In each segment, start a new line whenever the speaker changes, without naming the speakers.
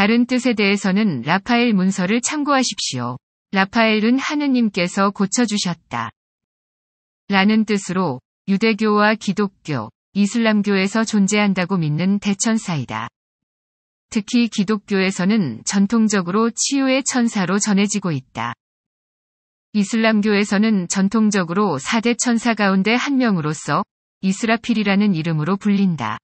다른 뜻에 대해서는 라파엘 문서를 참고하십시오. 라파엘은 하느님께서 고쳐주셨다. 라는 뜻으로 유대교와 기독교, 이슬람교에서 존재한다고 믿는 대천사이다. 특히 기독교에서는 전통적으로 치유의 천사로 전해지고 있다. 이슬람교에서는 전통적으로 4대 천사 가운데 한 명으로서 이스라필이라는 이름으로 불린다.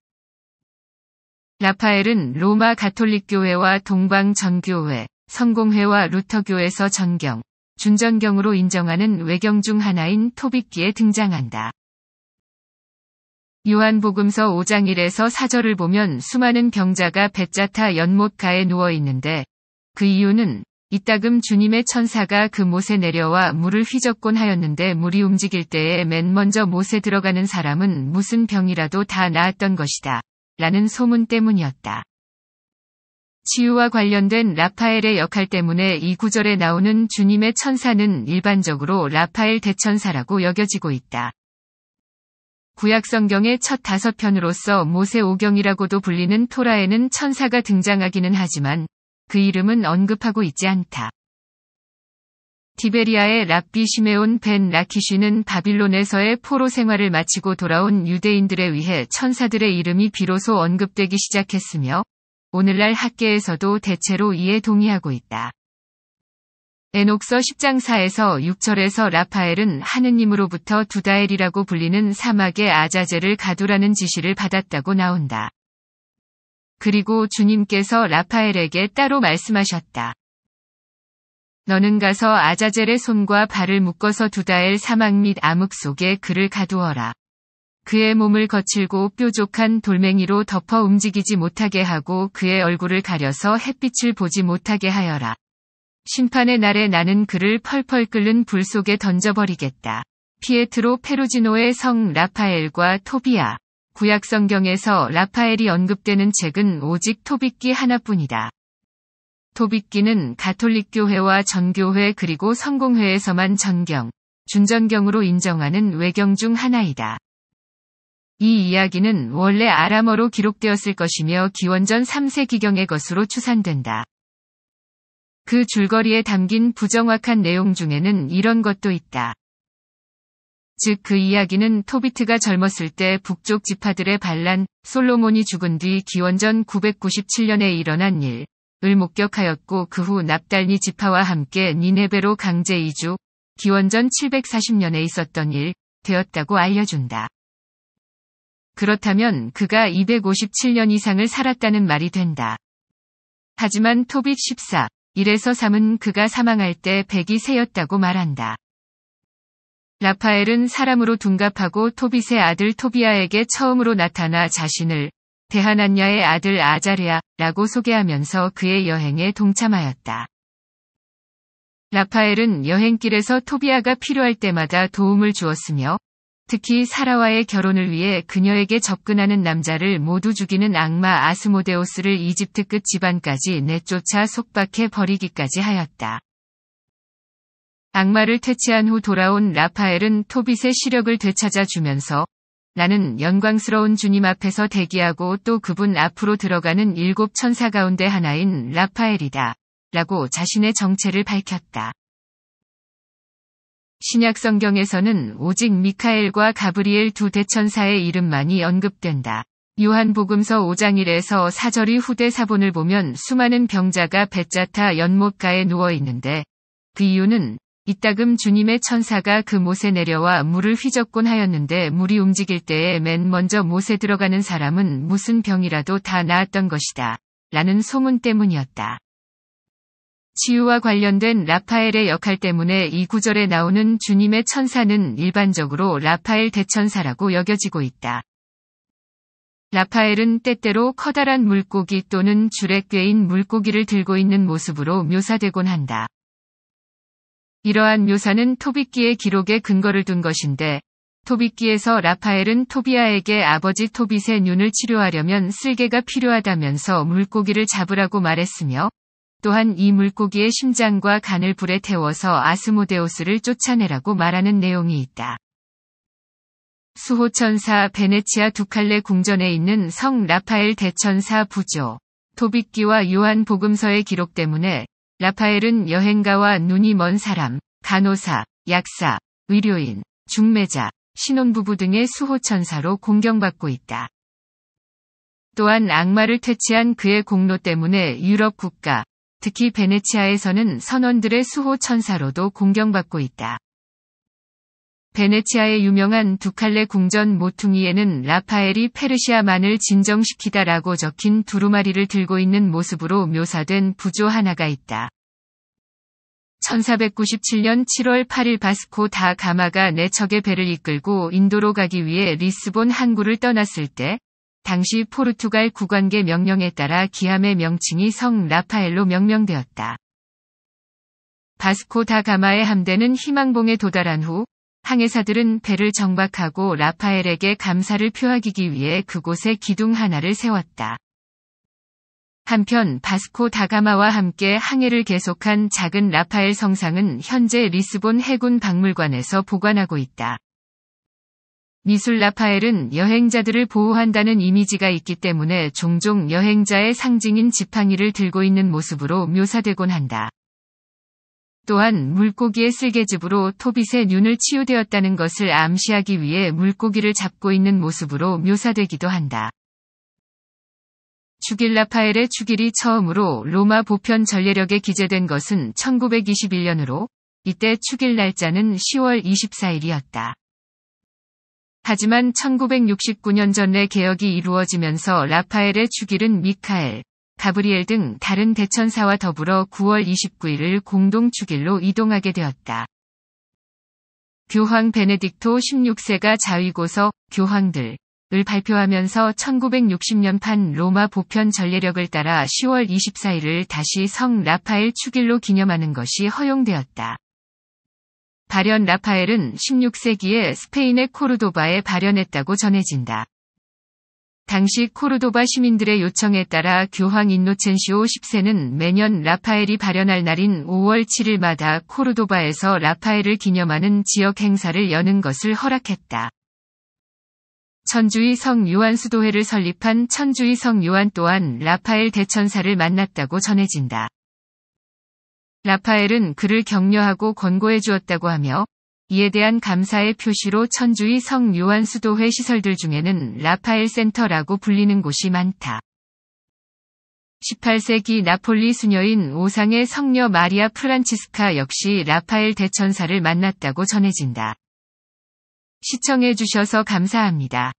라파엘은 로마 가톨릭교회와 동방전교회, 성공회와 루터교에서 전경, 준전경으로 인정하는 외경 중 하나인 토비기에 등장한다. 요한복음서 5장 1에서 4절을 보면 수많은 병자가 배자타 연못가에 누워 있는데 그 이유는 이따금 주님의 천사가 그 못에 내려와 물을 휘젓곤 하였는데 물이 움직일 때에 맨 먼저 못에 들어가는 사람은 무슨 병이라도 다 나았던 것이다. 라는 소문 때문이었다. 치유와 관련된 라파엘의 역할 때문에 이 구절에 나오는 주님의 천사는 일반적으로 라파엘 대천사라고 여겨지고 있다. 구약성경의 첫 다섯 편으로서 모세오경이라고도 불리는 토라에는 천사가 등장하기는 하지만 그 이름은 언급하고 있지 않다. 디베리아의 랍비 시메온 벤 라키슈는 바빌론에서의 포로 생활을 마치고 돌아온 유대인들에 의해 천사들의 이름이 비로소 언급되기 시작했으며 오늘날 학계에서도 대체로 이에 동의하고 있다. 에녹서 10장 4에서 6절에서 라파엘은 하느님으로부터 두다엘이라고 불리는 사막의 아자제를 가두라는 지시를 받았다고 나온다. 그리고 주님께서 라파엘에게 따로 말씀하셨다. 너는 가서 아자젤의 손과 발을 묶어서 두다엘 사막 및 암흑 속에 그를 가두어라. 그의 몸을 거칠고 뾰족한 돌멩이로 덮어 움직이지 못하게 하고 그의 얼굴을 가려서 햇빛을 보지 못하게 하여라. 심판의 날에 나는 그를 펄펄 끓는 불 속에 던져버리겠다. 피에트로 페루지노의 성 라파엘과 토비아. 구약성경에서 라파엘이 언급되는 책은 오직 토비기 하나뿐이다. 토비끼는 가톨릭교회와 전교회 그리고 성공회에서만 전경, 준전경으로 인정하는 외경 중 하나이다. 이 이야기는 원래 아람어로 기록되었을 것이며 기원전 3세기경의 것으로 추산된다. 그 줄거리에 담긴 부정확한 내용 중에는 이런 것도 있다. 즉 그 이야기는 토비트가 젊었을 때 북쪽 지파들의 반란, 솔로몬이 죽은 뒤 기원전 997년에 일어난 일, 을 목격하였고 그 후 납달리 지파와 함께 니네베로 강제 이주, 기원전 740년에 있었던 일, 되었다고 알려준다. 그렇다면 그가 257년 이상을 살았다는 말이 된다. 하지만 토빗 14, 1에서 3은 그가 사망할 때1 0 2 세였다고 말한다. 라파엘은 사람으로 둔갑하고 토빗의 아들 토비아에게 처음으로 나타나 자신을 대하난야의 아들 아자리아라고 소개하면서 그의 여행에 동참하였다. 라파엘은 여행길에서 토비아가 필요할 때마다 도움을 주었으며 특히 사라와의 결혼을 위해 그녀에게 접근하는 남자를 모두 죽이는 악마 아스모데오스를 이집트 끝 집안까지 내쫓아 속박해 버리기까지 하였다. 악마를 퇴치한 후 돌아온 라파엘은 토빗의 시력을 되찾아주면서 나는 영광스러운 주님 앞에서 대기하고 또 그분 앞으로 들어가는 일곱 천사 가운데 하나인 라파엘이다. 라고 자신의 정체를 밝혔다. 신약 성경에서는 오직 미카엘과 가브리엘 두 대천사의 이름만이 언급된다. 요한복음서 5장 1에서 4절이 후대 사본을 보면 수많은 병자가 벳자타 연못가에 누워 있는데 그 이유는 이따금 주님의 천사가 그 못에 내려와 물을 휘젓곤 하였는데 물이 움직일 때에 맨 먼저 못에 들어가는 사람은 무슨 병이라도 다 나았던 것이다. 라는 소문 때문이었다. 치유와 관련된 라파엘의 역할 때문에 이 구절에 나오는 주님의 천사는 일반적으로 라파엘 대천사라고 여겨지고 있다. 라파엘은 때때로 커다란 물고기 또는 줄에 꿰인 물고기를 들고 있는 모습으로 묘사되곤 한다. 이러한 묘사는 토비끼의 기록에 근거를 둔 것인데 토비끼에서 라파엘은 토비아에게 아버지 토빗의 눈을 치료하려면 쓸개가 필요하다면서 물고기를 잡으라고 말했으며 또한 이 물고기의 심장과 간을 불에 태워서 아스모데오스를 쫓아내라고 말하는 내용이 있다. 수호천사 베네치아 두칼레 궁전에 있는 성 라파엘 대천사 부조, 토비끼와 요한 복음서의 기록 때문에 라파엘은 여행가와 눈이 먼 사람, 간호사, 약사, 의료인, 중매자, 신혼부부 등의 수호천사로 공경받고 있다. 또한 악마를 퇴치한 그의 공로 때문에 유럽 국가, 특히 베네치아에서는 선원들의 수호천사로도 공경받고 있다. 베네치아의 유명한 두 칼레 궁전 모퉁이에는 라파엘이 페르시아만을 진정시키다라고 적힌 두루마리를 들고 있는 모습으로 묘사된 부조 하나가 있다. 1497년 7월 8일 바스코 다 가마가 내척의 배를 이끌고 인도로 가기 위해 리스본 항구를 떠났을 때 당시 포르투갈 국왕계 명령에 따라 기함의 명칭이 성 라파엘로 명명되었다. 바스코 다 가마의 함대는 희망봉에 도달한 후 항해사들은 배를 정박하고 라파엘에게 감사를 표하기 위해 그곳에 기둥 하나를 세웠다. 한편 바스코 다가마와 함께 항해를 계속한 작은 라파엘 성상은 현재 리스본 해군 박물관에서 보관하고 있다. 미술 라파엘은 여행자들을 보호한다는 이미지가 있기 때문에 종종 여행자의 상징인 지팡이를 들고 있는 모습으로 묘사되곤 한다. 또한 물고기의 쓸개즙으로 토빗의 눈을 치유되었다는 것을 암시하기 위해 물고기를 잡고 있는 모습으로 묘사되기도 한다. 죽일 라파엘의죽일이 처음으로 로마 보편 전례력에 기재된 것은 1921년으로 이때 축일 날짜는 10월 24일이었다. 하지만 1969년 전내 개혁이 이루어지면서 라파엘의 축일은 미카엘, 가브리엘 등 다른 대천사와 더불어 9월 29일을 공동 축일로 이동하게 되었다. 교황 베네딕토 16세가 자위고서 교황들을 발표하면서 1960년판 로마 보편 전례력을 따라 10월 24일을 다시 성 라파엘 축일로 기념하는 것이 허용되었다. 발현 라파엘은 16세기에 스페인의 코르도바에 발현했다고 전해진다. 당시 코르도바 시민들의 요청에 따라 교황 인노첸시오 10세는 매년 라파엘이 발현할 날인 5월 7일마다 코르도바에서 라파엘을 기념하는 지역 행사를 여는 것을 허락했다. 천주의 성 요한 수도회를 설립한 천주의 성 요한 또한 라파엘 대천사를 만났다고 전해진다. 라파엘은 그를 격려하고 권고해 주었다고 하며 이에 대한 감사의 표시로 천주의 성 요한 수도회 시설들 중에는 라파엘 센터라고 불리는 곳이 많다. 18세기 나폴리 수녀인 오상의 성녀 마리아 프란치스카 역시 라파엘 대천사를 만났다고 전해진다. 시청해주셔서 감사합니다.